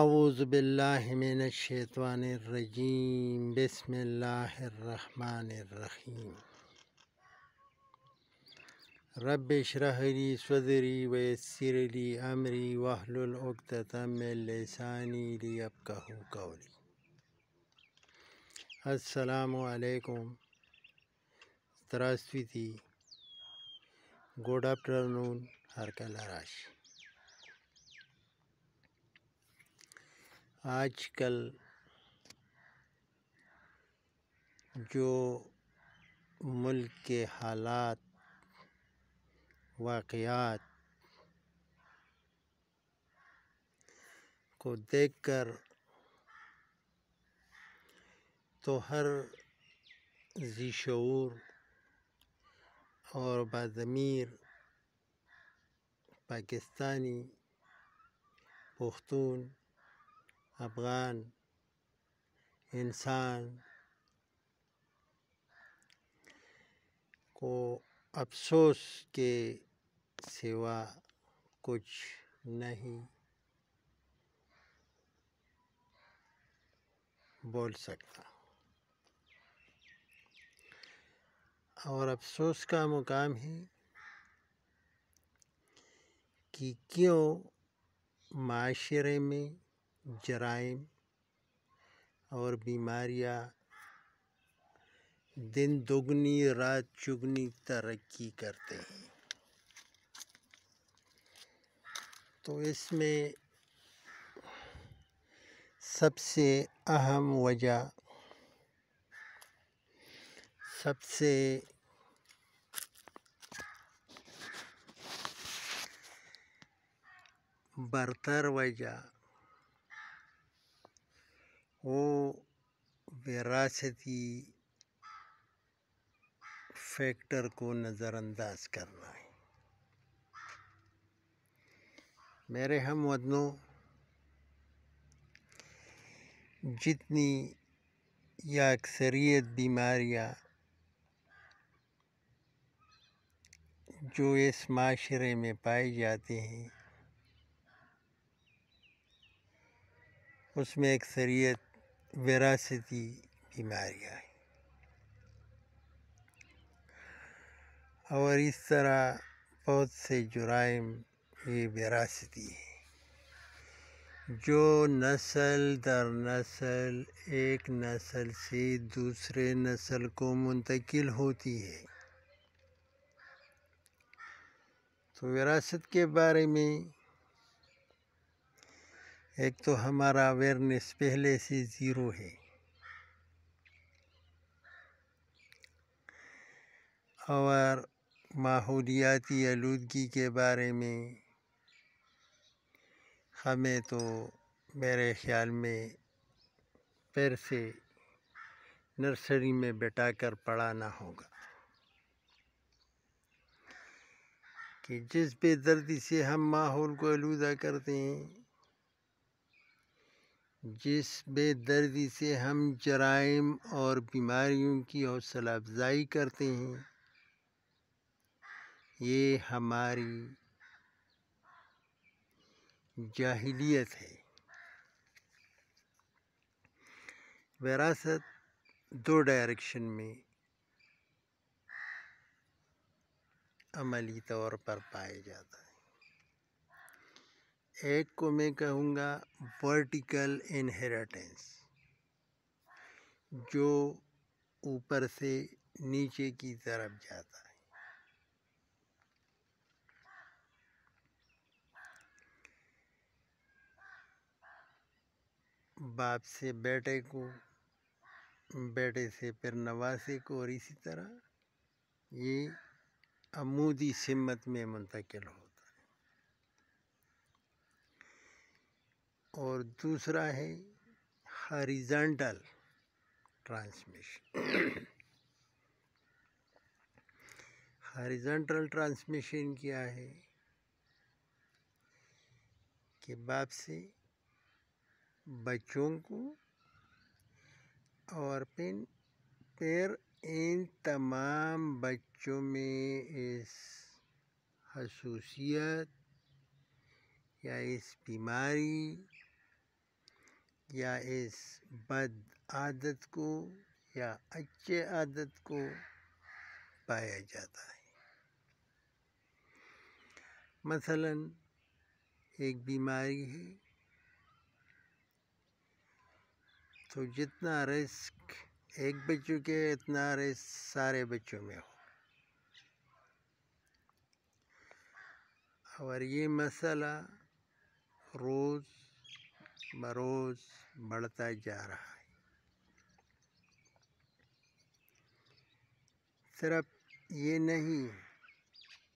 اعوذ بالله من الشیطان الرجیم بسم الله الرحمن الرحیم رب اشرح لي صدري ويسر لي امري واحلل عقدة من لساني ليفقهوا قولي السلام علیکم تراستوی تی ګوډ افټرنون هر کله راشي आजकल जो मुल्क के हालात वाक़यात को देखकर तो हर जीशूर और बाज़मीर पाकिस्तानी पख्तून अफ़गान इंसान को अफ़सोस के सिवा कुछ नहीं बोल सकता और अफसोस का मुकाम है कि क्यों माशरे में जराइम और बीमारियाँ दिन दोगुनी रात चुगनी तरक्की करते हैं तो इसमें सबसे अहम वजह सबसे बरतर वजह वो विरासती फैक्टर को नज़रअंदाज करना है मेरे हम वदनों जितनी या अक्सरियत बीमारियाँ जो इस माशरे में पाई जाती हैं उसमें अक्सरियत विरासती बीमारियाँ हैं और इस तरह बहुत से जुराम ये विरासती हैं जो नस्ल दर नस्ल एक नस्ल से दूसरे नस्ल को मुंतकिल होती है तो विरासत के बारे में एक तो हमारा अवेयरनेस पहले से ज़ीरो है और माहौलियाती आलूदगी के बारे में हमें तो मेरे ख्याल में पैर से नर्सरी में बैठा कर पढ़ाना होगा कि जिस बेदर्दी से हम माहौल को आलूदा करते हैं जिस बेदर्दी से हम जराइम और बीमारियों की हौसला अफजाई करते हैं ये हमारी जाहिलियत है विरासत दो डायरेक्शन में अमली तौर पर पाया जाता है एक को मैं कहूँगा वर्टिकल इनहेरिटेंस जो ऊपर से नीचे की तरफ जाता है बाप से बेटे को बेटे से फिर नवासे को और इसी तरह ये अमूदी सिमत में मुंतकिल हो और दूसरा है हॉरिजॉन्टल ट्रांसमिशन हॉरिजॉन्टल ट्रांसमिशन क्या है कि बाप से बच्चों को और फिर फिर इन तमाम बच्चों में इस खसूसियत या इस बीमारी या इस बद आदत को या अच्छे आदत को पाया जाता है मसलन एक बीमारी है तो जितना रिस्क एक बच्चों के इतना रिस्क सारे बच्चों में हो और ये मसला रोज़ बरोज़ बढ़ता जा रहा है सिर्फ ये नहीं